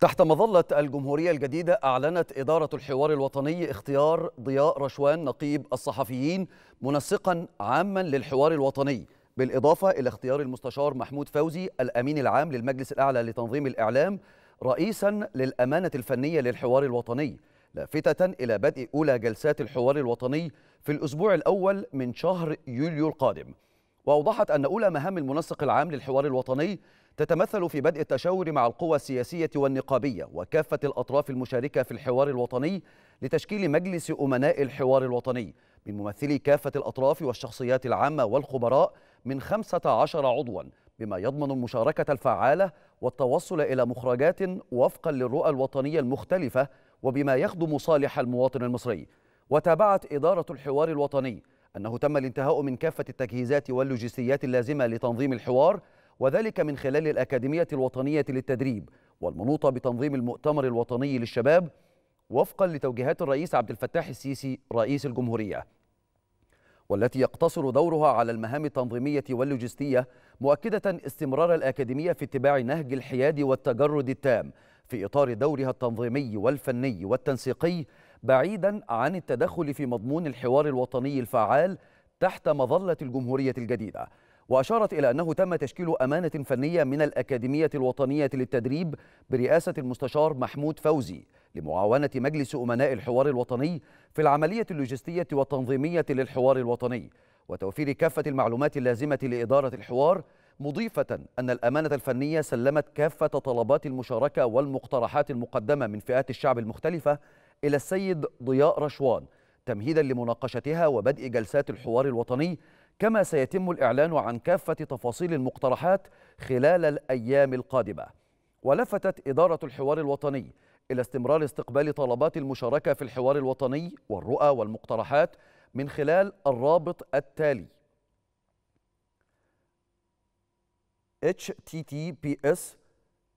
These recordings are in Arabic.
تحت مظلة الجمهورية الجديدة أعلنت إدارة الحوار الوطني اختيار ضياء رشوان نقيب الصحفيين منسقا عاما للحوار الوطني بالإضافة إلى اختيار المستشار محمود فوزي الأمين العام للمجلس الأعلى لتنظيم الإعلام رئيسا للأمانة الفنية للحوار الوطني لافتة إلى بدء أولى جلسات الحوار الوطني في الأسبوع الأول من شهر يوليو القادم وأوضحت أن أولى مهام المنسق العام للحوار الوطني تتمثل في بدء التشاور مع القوى السياسية والنقابية وكافة الأطراف المشاركة في الحوار الوطني لتشكيل مجلس أمناء الحوار الوطني من ممثلي كافة الأطراف والشخصيات العامة والخبراء من 15 عضوا بما يضمن المشاركة الفعالة والتوصل إلى مخرجات وفقا للرؤى الوطنية المختلفة وبما يخدم صالح المواطن المصري وتابعت إدارة الحوار الوطني أنه تم الانتهاء من كافة التجهيزات واللوجستيات اللازمة لتنظيم الحوار وذلك من خلال الأكاديمية الوطنية للتدريب والمنوطة بتنظيم المؤتمر الوطني للشباب وفقا لتوجيهات الرئيس عبد الفتاح السيسي رئيس الجمهورية والتي يقتصر دورها على المهام التنظيمية واللوجستية مؤكدة استمرار الأكاديمية في اتباع نهج الحياد والتجرد التام في إطار دورها التنظيمي والفني والتنسيقي بعيدا عن التدخل في مضمون الحوار الوطني الفعال تحت مظلة الجمهورية الجديدة وأشارت إلى أنه تم تشكيل أمانة فنية من الأكاديمية الوطنية للتدريب برئاسة المستشار محمود فوزي لمعاونة مجلس أمناء الحوار الوطني في العملية اللوجستية والتنظيمية للحوار الوطني وتوفير كافة المعلومات اللازمة لإدارة الحوار مضيفة أن الأمانة الفنية سلمت كافة طلبات المشاركة والمقترحات المقدمة من فئات الشعب المختلفة إلى السيد ضياء رشوان تمهيدا لمناقشتها وبدء جلسات الحوار الوطني كما سيتم الإعلان عن كافة تفاصيل المقترحات خلال الأيام القادمة ولفتت إدارة الحوار الوطني إلى استمرار استقبال طلبات المشاركة في الحوار الوطني والرؤى والمقترحات من خلال الرابط التالي https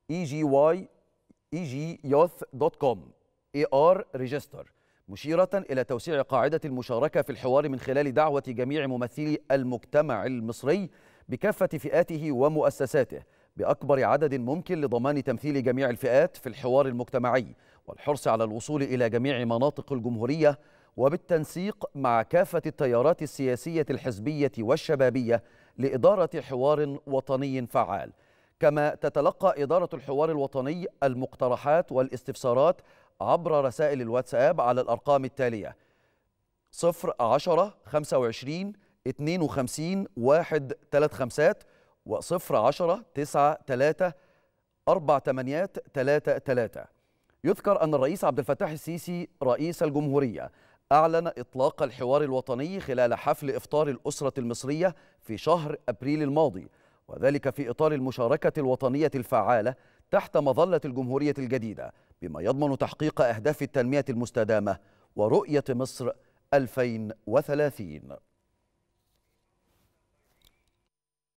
e اي ار ريجستر مشيرة إلى توسيع قاعدة المشاركة في الحوار من خلال دعوة جميع ممثلي المجتمع المصري بكافة فئاته ومؤسساته بأكبر عدد ممكن لضمان تمثيل جميع الفئات في الحوار المجتمعي والحرص على الوصول إلى جميع مناطق الجمهورية وبالتنسيق مع كافة التيارات السياسية الحزبية والشبابية لإدارة حوار وطني فعال كما تتلقى إدارة الحوار الوطني المقترحات والاستفسارات عبر رسائل الواتساب على الأرقام التالية 010 25 52 1 3 5 و 010 9 3 4 8 3 3 يذكر أن الرئيس عبد الفتاح السيسي رئيس الجمهورية أعلن إطلاق الحوار الوطني خلال حفل إفطار الأسرة المصرية في شهر أبريل الماضي وذلك في إطار المشاركة الوطنية الفعالة تحت مظلة الجمهورية الجديدة بما يضمن تحقيق أهداف التنمية المستدامة ورؤية مصر 2030